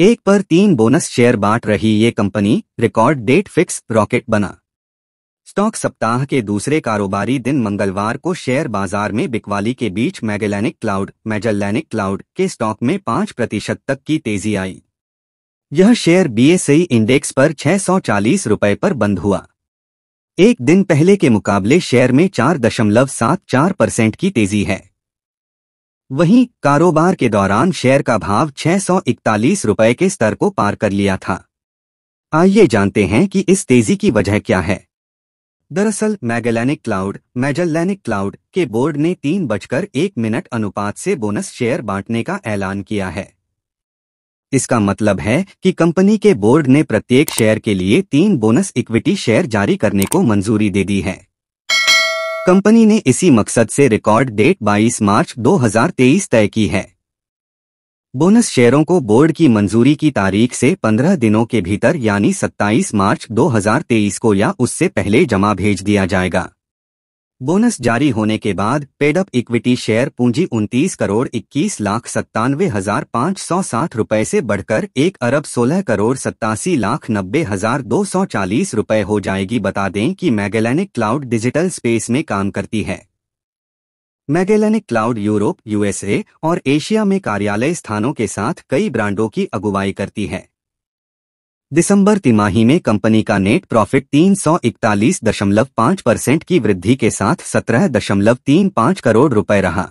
एक पर तीन बोनस शेयर बांट रही ये company record date fix rocket बना स्टॉक सप्ताह के दूसरे कारोबारी दिन मंगलवार को शेयर बाजार में बिकवाली के बीच मैगेलैनिक क्लाउड मैजलैनिक क्लाउड के स्टॉक में पांच प्रतिशत तक की तेजी आई यह शेयर बीएसई इंडेक्स पर छह रुपए पर बंद हुआ एक दिन पहले के मुकाबले शेयर में चार परसेंट की तेजी है वहीं कारोबार के दौरान शेयर का भाव छह रुपए के स्तर को पार कर लिया था आइए जानते हैं कि इस तेजी की वजह क्या है दरअसल मैगेलैनिक क्लाउड मैजलैनिक क्लाउड के बोर्ड ने तीन बजकर एक मिनट अनुपात से बोनस शेयर बांटने का ऐलान किया है इसका मतलब है कि कंपनी के बोर्ड ने प्रत्येक शेयर के लिए तीन बोनस इक्विटी शेयर जारी करने को मंजूरी दे दी है कंपनी ने इसी मकसद से रिकॉर्ड डेट 22 मार्च 2023 तय की है बोनस शेयरों को बोर्ड की मंजूरी की तारीख से 15 दिनों के भीतर यानी 27 मार्च 2023 को या उससे पहले जमा भेज दिया जाएगा बोनस जारी होने के बाद पेडअप इक्विटी शेयर पूंजी उनतीस करोड़ इक्कीस लाख सत्तानवे हजार पाँच सौ साठ रूपए ऐसी बढ़कर एक अरब सोलह करोड़ सत्तासी लाख नब्बे हजार दो सौ चालीस रूपए हो जाएगी बता दें कि मैगेलैनिक क्लाउड डिजिटल स्पेस में काम करती है मैगेलैनिक क्लाउड यूरोप यूएसए और एशिया में कार्यालय स्थानों के साथ कई ब्रांडों की अगुवाई करती है दिसंबर तिमाही में कंपनी का नेट प्रॉफिट 341.5 परसेंट की वृद्धि के साथ 17.35 करोड़ रुपए रहा